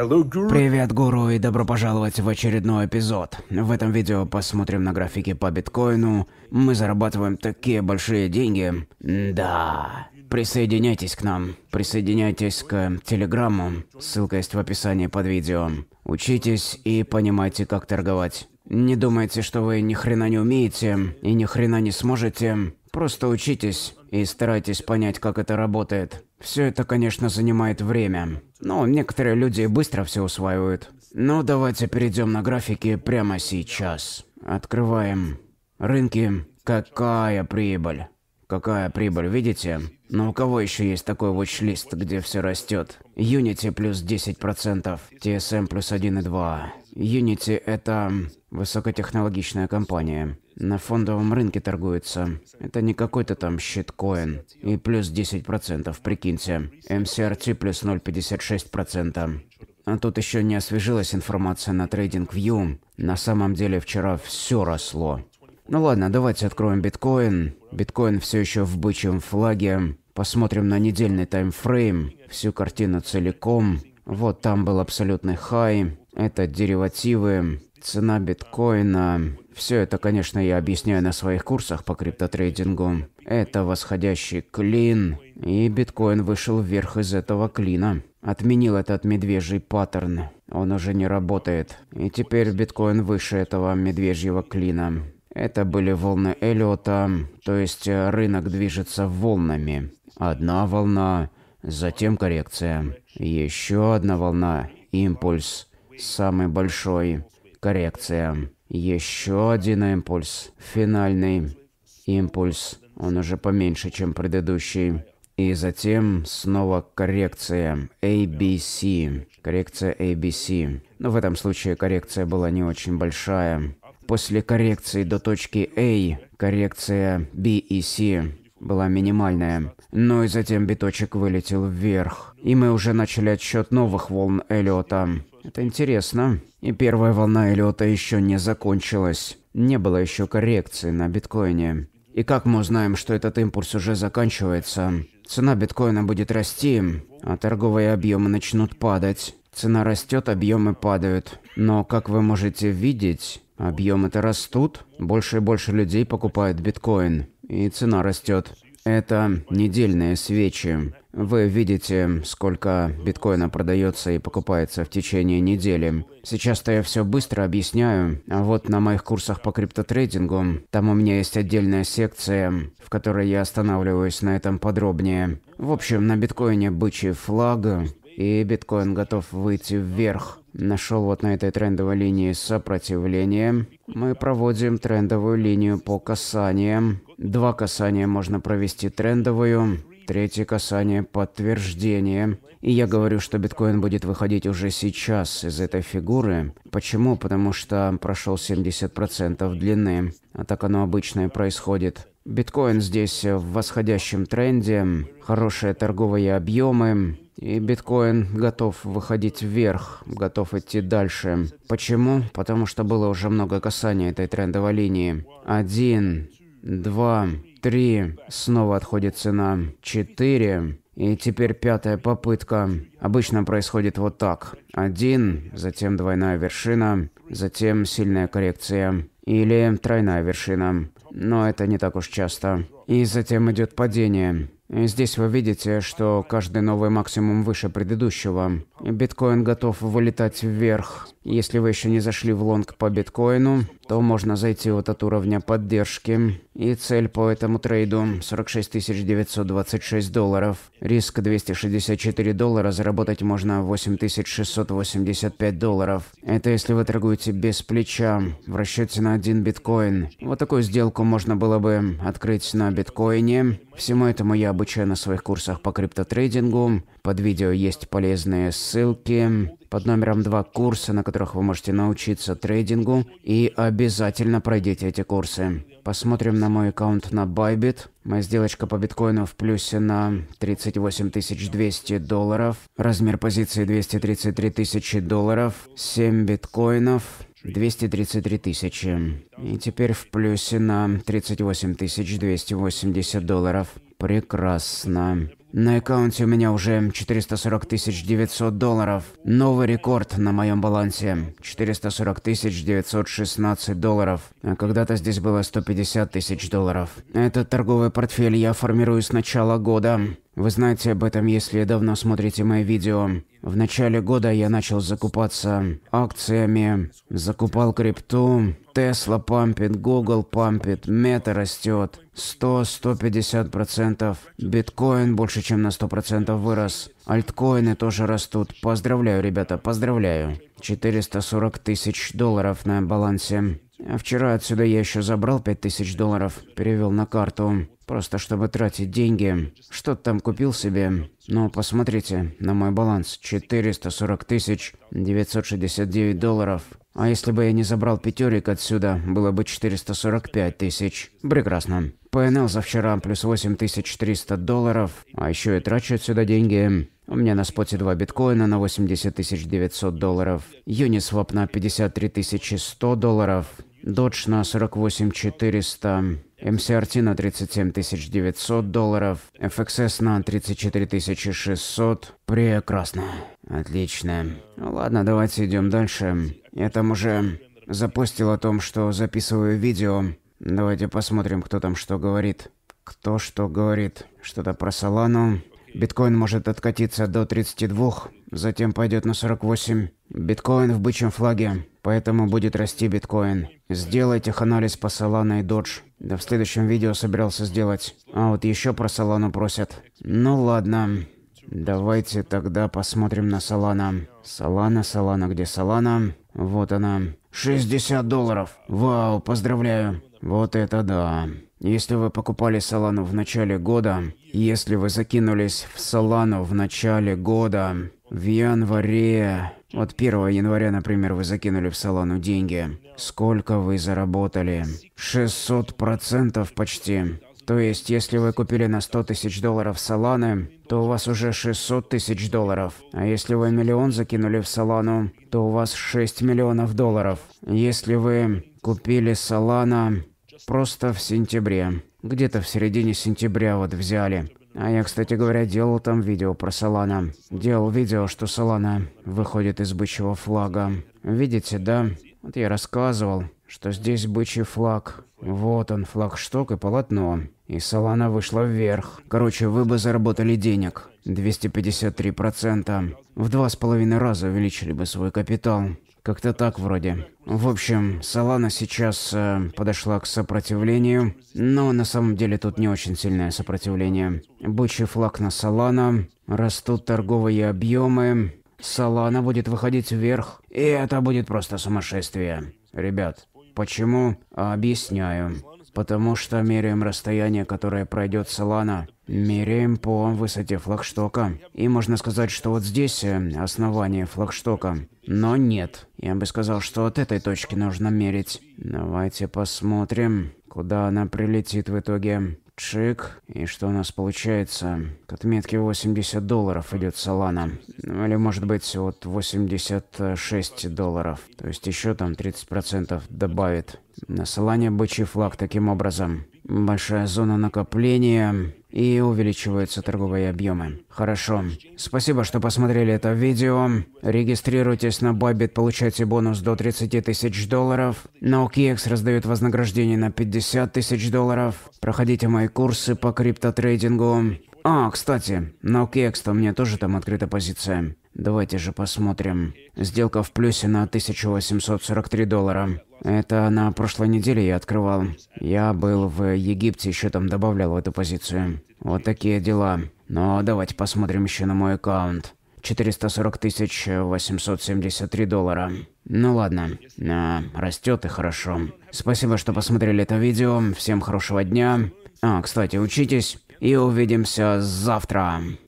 Привет, гуру, и добро пожаловать в очередной эпизод. В этом видео посмотрим на графики по биткоину. Мы зарабатываем такие большие деньги. Да. Присоединяйтесь к нам, присоединяйтесь к Телеграмму, ссылка есть в описании под видео. Учитесь и понимайте, как торговать. Не думайте, что вы ни хрена не умеете и ни хрена не сможете. Просто учитесь и старайтесь понять, как это работает. Все это, конечно, занимает время, но некоторые люди быстро все усваивают. Но ну, давайте перейдем на графики прямо сейчас. Открываем рынки. Какая прибыль? Какая прибыль, видите? Но у кого еще есть такой watch-лист, где все растет? Unity плюс 10%, TSM плюс 1,2%. Unity — это высокотехнологичная компания. На фондовом рынке торгуется. Это не какой-то там щиткоин. И плюс 10%, прикиньте. MCRT плюс 0,56%. А тут еще не освежилась информация на TradingView. На самом деле вчера все росло. Ну ладно, давайте откроем биткоин. Биткоин все еще в бычьем флаге. Посмотрим на недельный таймфрейм, всю картину целиком. Вот там был абсолютный хай, это деривативы, цена биткоина. Все это, конечно, я объясняю на своих курсах по криптотрейдингу. Это восходящий клин, и биткоин вышел вверх из этого клина. Отменил этот медвежий паттерн. Он уже не работает. И теперь биткоин выше этого медвежьего клина. Это были волны Эллиота, то есть э, рынок движется волнами. Одна волна, затем коррекция. Еще одна волна, импульс самый большой. Коррекция. Еще один импульс. Финальный импульс. Он уже поменьше, чем предыдущий. И затем снова коррекция ABC. Коррекция ABC. Но в этом случае коррекция была не очень большая. После коррекции до точки A коррекция B и e C была минимальная. Но и затем биточек вылетел вверх. И мы уже начали отсчет новых волн Эллиота. Это интересно. И первая волна Эллиота еще не закончилась. Не было еще коррекции на биткоине. И как мы узнаем, что этот импульс уже заканчивается? Цена биткоина будет расти, а торговые объемы начнут падать. Цена растет, объемы падают. Но, как вы можете видеть, объемы-то растут. Больше и больше людей покупают биткоин. И цена растет. Это недельные свечи. Вы видите, сколько биткоина продается и покупается в течение недели. Сейчас-то я все быстро объясняю, а вот на моих курсах по криптотрейдингу, там у меня есть отдельная секция, в которой я останавливаюсь на этом подробнее. В общем, на биткоине бычий флаг, и биткоин готов выйти вверх. Нашел вот на этой трендовой линии сопротивление. Мы проводим трендовую линию по касаниям. Два касания можно провести трендовую. Третье касание – подтверждение. И я говорю, что биткоин будет выходить уже сейчас из этой фигуры. Почему? Потому что прошел 70% длины. А так оно обычно и происходит. Биткоин здесь в восходящем тренде, хорошие торговые объемы, и биткоин готов выходить вверх, готов идти дальше. Почему? Потому что было уже много касаний этой трендовой линии. Один, два, Три. Снова отходит цена. Четыре. И теперь пятая попытка. Обычно происходит вот так. Один, затем двойная вершина, затем сильная коррекция. Или тройная вершина. Но это не так уж часто. И затем идет падение. И здесь вы видите, что каждый новый максимум выше предыдущего. Биткоин готов вылетать вверх. Если вы еще не зашли в лонг по биткоину, то можно зайти вот от уровня поддержки. И цель по этому трейду 46 926 долларов. Риск 264 доллара, заработать можно 8685 долларов. Это если вы торгуете без плеча, в расчете на один биткоин. Вот такую сделку можно было бы открыть на биткоине. Всему этому я обучаю на своих курсах по криптотрейдингу. Под видео есть полезные ссылки под номером 2 курсы, на которых вы можете научиться трейдингу. И обязательно пройдите эти курсы. Посмотрим на мой аккаунт на Bybit. Моя сделочка по биткоину в плюсе на 38 200 долларов. Размер позиции 233 тысячи долларов. 7 биткоинов. 233 тысячи. И теперь в плюсе на 38 280 долларов. Прекрасно. На аккаунте у меня уже 440 900 долларов. Новый рекорд на моем балансе. 440 916 долларов. А когда-то здесь было 150 тысяч долларов. Этот торговый портфель я формирую с начала года. Вы знаете об этом, если давно смотрите мои видео. В начале года я начал закупаться акциями, закупал крипту. Тесла пампит, Google пампит, мета растет. 100-150%. Биткоин больше, чем на 100% вырос. Альткоины тоже растут. Поздравляю, ребята, поздравляю. 440 тысяч долларов на балансе. А вчера отсюда я еще забрал пять тысяч долларов, перевел на карту, просто чтобы тратить деньги. Что-то там купил себе. Но посмотрите на мой баланс. 440 тысяч 969 долларов. А если бы я не забрал пятерик отсюда, было бы 445 тысяч. Прекрасно. ПНЛ за вчера плюс 8300 долларов. А еще и трачу отсюда деньги. У меня на споте 2 биткоина на 80 900 долларов. Юнисвап на 53 100 долларов. Dodge на 48400, MCRT на 37900 долларов, FXS на 34600. Прекрасно. Отлично. Ладно, давайте идем дальше. Я там уже запостил о том, что записываю видео. Давайте посмотрим, кто там что говорит. Кто что говорит. Что-то про Солану. Биткоин может откатиться до 32, затем пойдет на 48. Биткоин в бычьем флаге, поэтому будет расти биткоин. Сделай теханализ по Solana и Dodge. Да в следующем видео собирался сделать. А вот еще про Solana просят. Ну ладно. Давайте тогда посмотрим на Солана. Солана, Солана, где Солана? Вот она. 60 долларов. Вау, поздравляю. Вот это да. Если вы покупали Солану в начале года, если вы закинулись в Солану в начале года, в январе вот 1 января, например, вы закинули в салону деньги. Сколько вы заработали? 600% почти. То есть, если вы купили на 100 тысяч долларов саланы, то у вас уже 600 тысяч долларов. А если вы миллион закинули в салану, то у вас 6 миллионов долларов. Если вы купили салана просто в сентябре, где-то в середине сентября вот взяли, а я, кстати говоря, делал там видео про Солана. Делал видео, что Солана выходит из бычьего флага. Видите, да? Вот я рассказывал, что здесь бычий флаг. Вот он, флагшток и полотно. И Солана вышла вверх. Короче, вы бы заработали денег. 253%. В два с половиной раза увеличили бы свой капитал. Как-то так вроде. В общем, Салана сейчас э, подошла к сопротивлению, но на самом деле тут не очень сильное сопротивление. Бычий флаг на Салана, растут торговые объемы, Салана будет выходить вверх, и это будет просто сумасшествие. Ребят, почему? Объясняю. Потому что меряем расстояние, которое пройдет Салана, меряем по высоте флагштока. И можно сказать, что вот здесь э, основание флагштока. Но нет. Я бы сказал, что от этой точки нужно мерить. Давайте посмотрим, куда она прилетит в итоге. Чик, И что у нас получается? К отметке 80 долларов идет Солана. Ну, или может быть вот 86 долларов. То есть еще там 30% добавит. На Солане бычий флаг таким образом. Большая зона накопления и увеличиваются торговые объемы. Хорошо. Спасибо, что посмотрели это видео. Регистрируйтесь на Bybit, получайте бонус до 30 тысяч долларов. На OKX раздают вознаграждение на 50 тысяч долларов. Проходите мои курсы по криптотрейдингу. А, кстати, на OKX-то меня тоже там открыта позиция. Давайте же посмотрим. Сделка в плюсе на 1843 доллара. Это на прошлой неделе я открывал. Я был в Египте, еще там добавлял в эту позицию. Вот такие дела. Но давайте посмотрим еще на мой аккаунт. 440 873 доллара. Ну ладно, а, растет и хорошо. Спасибо, что посмотрели это видео. Всем хорошего дня. А, кстати, учитесь. И увидимся завтра.